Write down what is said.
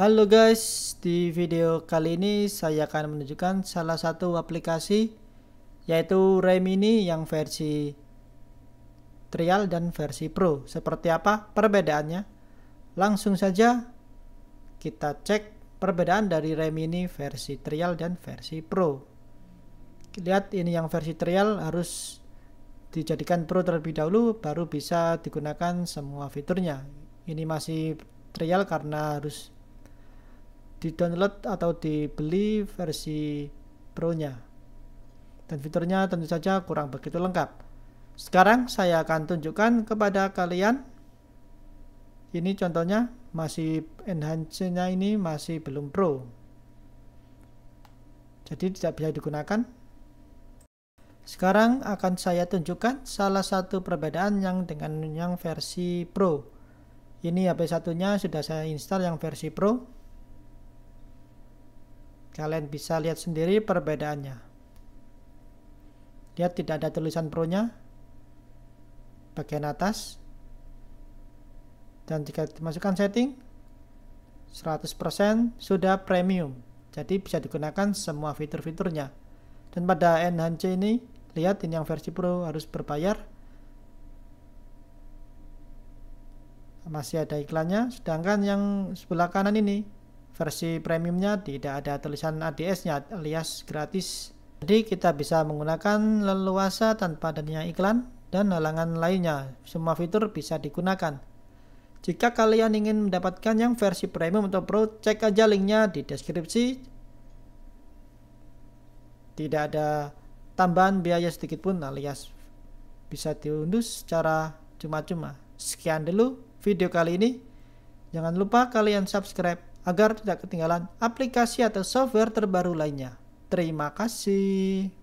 Halo guys, di video kali ini saya akan menunjukkan salah satu aplikasi yaitu Remini yang versi trial dan versi pro. Seperti apa perbedaannya? Langsung saja kita cek perbedaan dari Remini versi trial dan versi pro. Lihat ini yang versi trial harus dijadikan pro terlebih dahulu baru bisa digunakan semua fiturnya. Ini masih trial karena harus di-download atau dibeli versi Pro-nya. Dan fiturnya tentu saja kurang begitu lengkap. Sekarang saya akan tunjukkan kepada kalian. Ini contohnya masih enhance-nya ini masih belum pro. Jadi tidak bisa digunakan. Sekarang akan saya tunjukkan salah satu perbedaan yang dengan yang versi pro. Ini HP satunya sudah saya install yang versi pro Kalian bisa lihat sendiri perbedaannya. Lihat tidak ada tulisan pro-nya. Bagian atas. Dan jika dimasukkan setting, 100% sudah premium. Jadi bisa digunakan semua fitur-fiturnya. Dan pada NHC ini, lihat ini yang versi Pro harus berbayar. Masih ada iklannya, sedangkan yang sebelah kanan ini versi premiumnya tidak ada tulisan ADS-nya alias gratis. Jadi kita bisa menggunakan leluasa tanpa adanya iklan dan halangan lainnya. Semua fitur bisa digunakan. Jika kalian ingin mendapatkan yang versi premium atau pro, cek aja linknya di deskripsi. Tidak ada tambahan biaya sedikit pun alias bisa diunduh secara cuma-cuma. Sekian dulu video kali ini. Jangan lupa kalian subscribe agar tidak ketinggalan aplikasi atau software terbaru lainnya. Terima kasih.